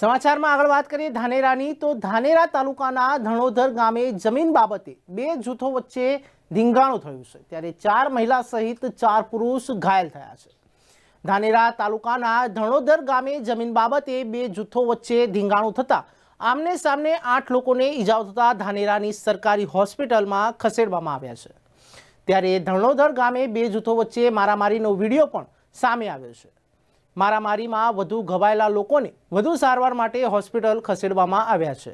સમાચારમાં આગળ વાત કરીએ ધાનેરાની તો ધાનેરા તાલુકાના ધણોધર ગામે જમીન બાબતે બે જૂથો વચ્ચે ધીંગાણું થયું છે ત્યારે ચાર મહિલા સહિત ચાર પુરુષ ઘાયલ થયા છે ધાનેરા તાલુકાના ધણોધર ગામે જમીન બાબતે બે જૂથો વચ્ચે ધીંગાણું થતાં આમને સામને આઠ લોકોને ઈજાઓ થતાં ધાનેરાની સરકારી હોસ્પિટલમાં ખસેડવામાં આવ્યા છે ત્યારે ધણોધર ગામે બે જૂથો વચ્ચે મારામારીનો વિડીયો પણ સામે આવ્યો છે મારામારીમાં વધુ ઘવાયેલા લોકોને વધુ સારવાર માટે હોસ્પિટલ ખસેડવામાં આવ્યા છે